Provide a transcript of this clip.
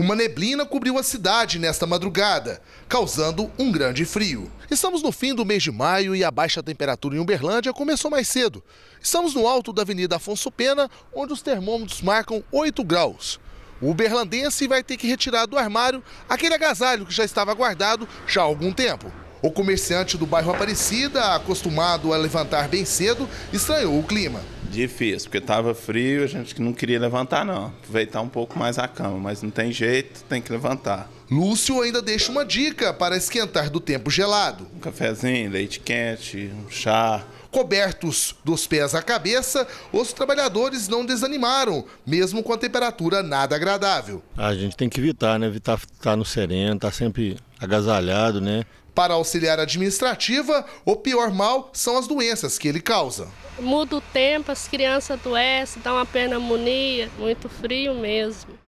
Uma neblina cobriu a cidade nesta madrugada, causando um grande frio. Estamos no fim do mês de maio e a baixa temperatura em Uberlândia começou mais cedo. Estamos no alto da Avenida Afonso Pena, onde os termômetros marcam 8 graus. O uberlandense vai ter que retirar do armário aquele agasalho que já estava guardado já há algum tempo. O comerciante do bairro Aparecida, acostumado a levantar bem cedo, estranhou o clima. Difícil, porque estava frio, a gente não queria levantar não, aproveitar um pouco mais a cama, mas não tem jeito, tem que levantar. Lúcio ainda deixa uma dica para esquentar do tempo gelado. Um cafezinho, leite quente, um chá, Cobertos dos pés à cabeça, os trabalhadores não desanimaram, mesmo com a temperatura nada agradável. A gente tem que evitar, né? Evitar estar tá no sereno, estar tá sempre agasalhado, né? Para auxiliar administrativa, o pior mal são as doenças que ele causa. Muda o tempo, as crianças adoecem, dá uma pneumonia, muito frio mesmo.